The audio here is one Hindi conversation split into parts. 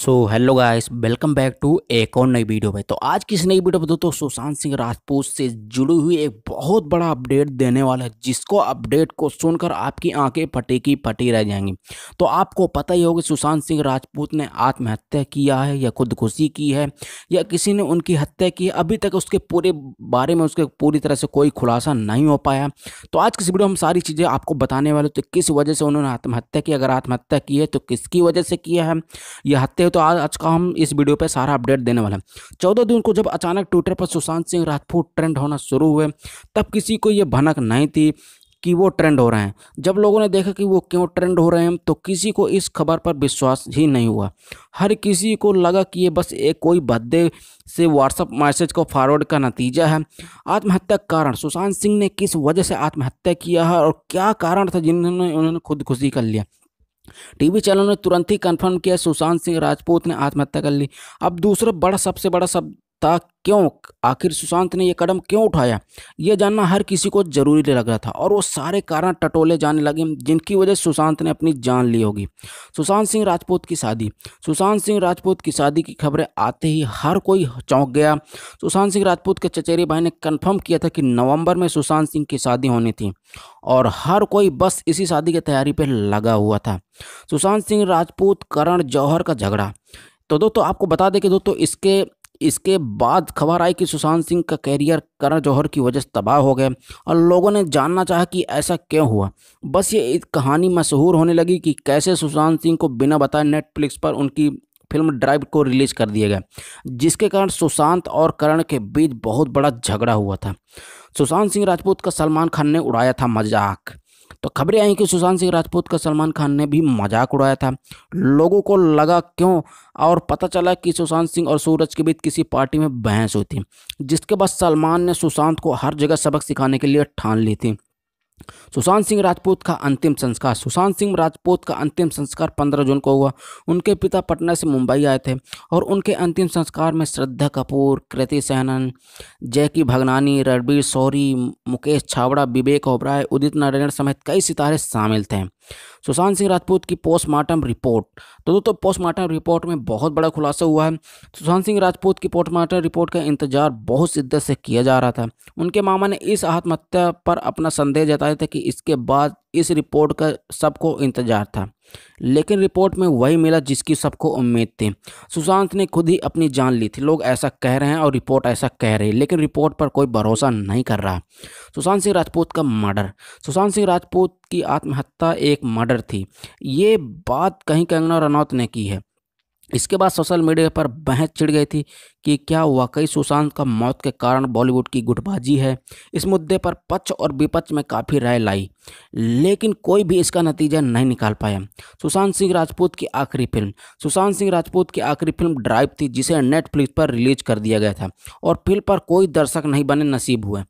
so hello guys welcome back to एक और नई वीडियो में तो आज किस नई वीडियो पर दोस्तों सुशांत सिंह राजपूत से जुड़ी हुई एक बहुत बड़ा अपडेट देने वाला है जिसको अपडेट को सुनकर आपकी आंखें फटी की फटी रह जाएंगी तो आपको पता ही होगा सुशांत सिंह राजपूत ने आत्महत्या किया है या खुदकुशी की है या किसी ने उनकी हत्या की है अभी तक उसके पूरे बारे में उसके पूरी तरह से कोई खुलासा नहीं हो पाया तो आज किस वीडियो हम सारी चीज़ें आपको बताने वाले तो किस वजह से उन्होंने आत्महत्या की अगर आत्महत्या की है तो किसकी वजह से किया है या सकते हो तो आज आज का हम इस वीडियो पर सारा अपडेट देने वाले हैं चौदह जून को जब अचानक ट्विटर पर सुशांत सिंह राजपूत ट्रेंड होना शुरू हुए तब किसी को ये भनक नहीं थी कि वो ट्रेंड हो रहे हैं जब लोगों ने देखा कि वो क्यों ट्रेंड हो रहे हैं तो किसी को इस खबर पर विश्वास ही नहीं हुआ हर किसी को लगा कि ये बस एक कोई बद्दे से व्हाट्सअप मैसेज को फॉरवर्ड का नतीजा है आत्महत्या कारण सुशांत सिंह ने किस वजह से आत्महत्या किया है और क्या कारण था जिन्होंने उन्होंने खुदकुशी कर लिया टीवी चैनल ने तुरंत ही कंफर्म किया सुशांत सिंह राजपूत ने आत्महत्या कर ली अब दूसरा बड़ा सबसे बड़ा सब था क्यों आखिर सुशांत ने यह कदम क्यों उठाया ये जानना हर किसी को जरूरी लग रहा था और वो सारे कारण टटोले जाने लगे जिनकी वजह सुशांत ने अपनी जान ली होगी सुशांत सिंह राजपूत की शादी सुशांत सिंह राजपूत की शादी की खबरें आते ही हर कोई चौंक गया सुशांत सिंह राजपूत के चचेरे भाई ने कन्फर्म किया था कि नवम्बर में सुशांत सिंह की शादी होनी थी और हर कोई बस इसी शादी की तैयारी पर लगा हुआ था सुशांत सिंह राजपूत करण जौहर का झगड़ा तो दोस्तों आपको बता दें कि दोस्तों इसके इसके बाद खबर आई कि सुशांत सिंह का कैरियर करण जौहर की वजह से तबाह हो गया और लोगों ने जानना चाहा कि ऐसा क्यों हुआ बस ये एक कहानी मशहूर होने लगी कि कैसे सुशांत सिंह को बिना बताए नेटफ्लिक्स पर उनकी फिल्म ड्राइव को रिलीज कर दिया गया जिसके कारण सुशांत और करण के बीच बहुत बड़ा झगड़ा हुआ था सुशांत सिंह राजपूत का सलमान खान ने उड़ाया था मजाक तो खबरें आई कि सुशांत सिंह राजपूत का सलमान खान ने भी मजाक उड़ाया था लोगों को लगा क्यों और पता चला कि सुशांत सिंह और सूरज के बीच किसी पार्टी में बहस हुई थी जिसके बाद सलमान ने सुशांत को हर जगह सबक सिखाने के लिए ठान ली थी सुशांत सिंह राजपूत का अंतिम संस्कार सुशांत सिंह राजपूत का अंतिम संस्कार पंद्रह जून को हुआ उनके पिता पटना से मुंबई आए थे और उनके अंतिम संस्कार में श्रद्धा कपूर कृति सैनन जैकी भगनानी रणबीर सौरी मुकेश छावड़ा विवेक ओबराय उदित नारायण समेत कई सितारे शामिल थे सुशांत सिंह राजपूत की पोस्टमार्टम रिपोर्ट तो दोस्तों पोस्टमार्टम रिपोर्ट में बहुत बड़ा खुलासा हुआ है सुशांत सिंह राजपूत की पोस्टमार्टम रिपोर्ट का इंतजार बहुत शिद्दत से किया जा रहा था उनके मामा ने इस आत्महत्या पर अपना संदेह जताया था कि इसके बाद इस रिपोर्ट का सबको इंतजार था लेकिन रिपोर्ट में वही मिला जिसकी सबको उम्मीद थी सुशांत ने खुद ही अपनी जान ली थी लोग ऐसा कह रहे हैं और रिपोर्ट ऐसा कह रही है लेकिन रिपोर्ट पर कोई भरोसा नहीं कर रहा सुशांत सिंह राजपूत का मर्डर सुशांत सिंह राजपूत की आत्महत्या एक मर्डर थी ये बात कहीं कंगना रनौत ने की है इसके बाद सोशल मीडिया पर बहस छिड़ गई थी कि क्या वाकई सुशांत का मौत के कारण बॉलीवुड की गुटबाजी है इस मुद्दे पर पक्ष और विपक्ष में काफ़ी राय लाई लेकिन कोई भी इसका नतीजा नहीं निकाल पाया सुशांत सिंह राजपूत की आखिरी फिल्म सुशांत सिंह राजपूत की आखिरी फिल्म ड्राइव थी जिसे नेटफ्लिक्स पर रिलीज कर दिया गया था और फिल्म पर कोई दर्शक नहीं बने नसीब हुए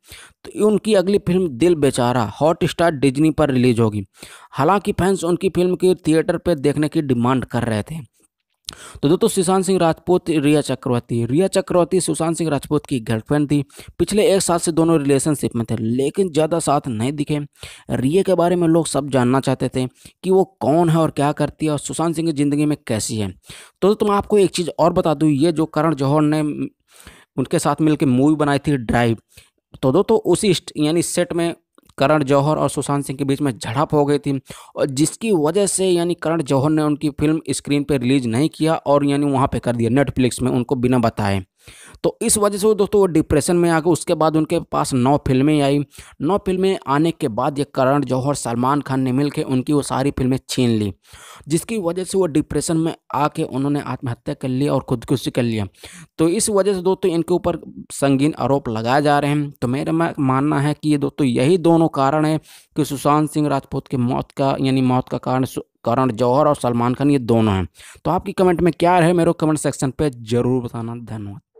तो उनकी अगली film Dil Bechara Hotstar Disney पर रिलीज होगी हालांकि फैंस उनकी फिल्म की थिएटर पर देखने की डिमांड कर रहे थे तो दोस्तों सुशांत सिंह राजपूत रिया चक्रवर्ती रिया चक्रवर्ती सुशांत सिंह राजपूत की गर्लफ्रेंड थी पिछले एक साल से दोनों रिलेशनशिप में थे लेकिन ज़्यादा साथ नहीं दिखे रिया के बारे में लोग सब जानना चाहते थे कि वो कौन है और क्या करती है और सुशांत सिंह की ज़िंदगी में कैसी है तो दोस्तों मैं आपको एक चीज़ और बता दूँ ये जो करण जौहर ने उनके साथ मिलकर मूवी बनाई थी ड्राइव तो दोस्तों उसी यानी सेट में करण जौहर और सुशांत सिंह के बीच में झड़प हो गई थी और जिसकी वजह से यानी करण जौहर ने उनकी फिल्म स्क्रीन पर रिलीज नहीं किया और यानी वहाँ पर कर दिया नेटफ्लिक्स में उनको बिना बताए तो इस वजह से वो दोस्तों वो डिप्रेशन में आ गए उसके बाद उनके पास नौ फिल्में आई नौ फिल्में आने के बाद ये करण जौहर सलमान खान ने मिलकर उनकी वो सारी फिल्में छीन ली जिसकी वजह से वो डिप्रेशन में आके उन्होंने आत्महत्या कर लिया और खुदकुशी कर लिया तो इस वजह से दोस्तों इनके ऊपर संगीन आरोप लगाए जा रहे हैं तो मेरा मानना है कि ये दोस्तों यही दोनों कारण है कि सुशांत सिंह राजपूत की मौत का यानी मौत का कारण करण जौहर और सलमान खान ये दोनों हैं तो आपकी कमेंट में क्या है मेरे कमेंट सेक्शन पर ज़रूर बताना धन्यवाद